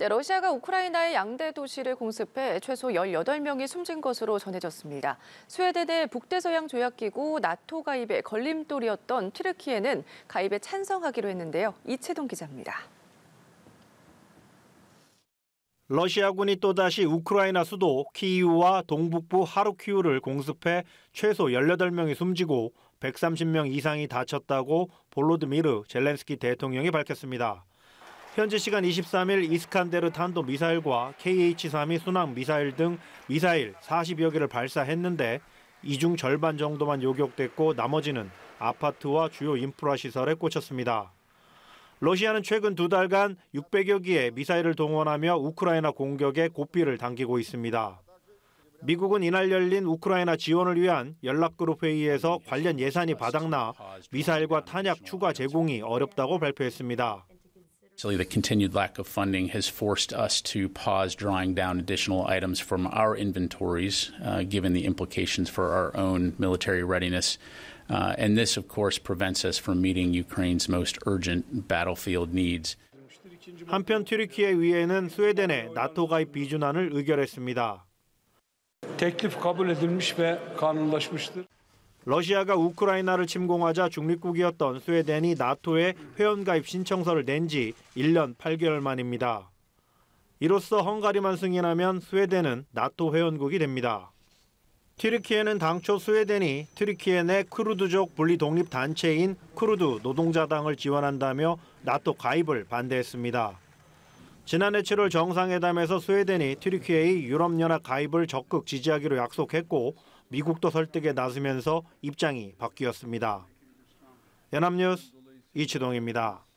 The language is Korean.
네, 러시아가 우크라이나의 양대 도시를 공습해 최소 18명이 숨진 것으로 전해졌습니다. 스웨덴의 북대서양 조약기구 나토 가입에 걸림돌이었던 트르키에는 가입에 찬성하기로 했는데요. 이채동 기자입니다. 러시아군이 또다시 우크라이나 수도 키이우와 동북부 하루키우를 공습해 최소 18명이 숨지고 130명 이상이 다쳤다고 볼로드미르 젤렌스키 대통령이 밝혔습니다. 현지 시간 23일 이스칸데르 탄도 미사일과 KH-32 순항 미사일 등 미사일 40여 개를 발사했는데 이 중 절반 정도만 요격됐고 나머지는 아파트와 주요 인프라 시설에 꽂혔습니다. 러시아는 최근 두 달간 600여 기의 미사일을 동원하며 우크라이나 공격에 고삐를 당기고 있습니다. 미국은 이날 열린 우크라이나 지원을 위한 연락그룹 회의에서 관련 예산이 바닥나 미사일과 탄약 추가 제공이 어렵다고 발표했습니다. So the continued lack of funding has forced us to pause drawing down additional items from our inventories, uh, given the implications for our own military readiness. Uh, and this, of course, prevents us from meeting Ukraine's most urgent battlefield needs. 한편 튀르키예 위에는 스웨덴의 나토 가입 비준안을 의결했습니다. 러시아가 우크라이나를 침공하자 중립국이었던 스웨덴이 나토에 회원가입 신청서를 낸 지 1년 8개월 만입니다. 이로써 헝가리만 승인하면 스웨덴은 나토 회원국이 됩니다. 트리키예는 당초 스웨덴이 트리키예내 크루드족 분리 독립 단체인 크루드 노동자당을 지원한다며 나토 가입을 반대했습니다. 지난해 7월 정상회담에서 스웨덴이 트리키예의 유럽연합 가입을 적극 지지하기로 약속했고 미국도 설득에 나서면서 입장이 바뀌었습니다. 연합뉴스 이치동입니다.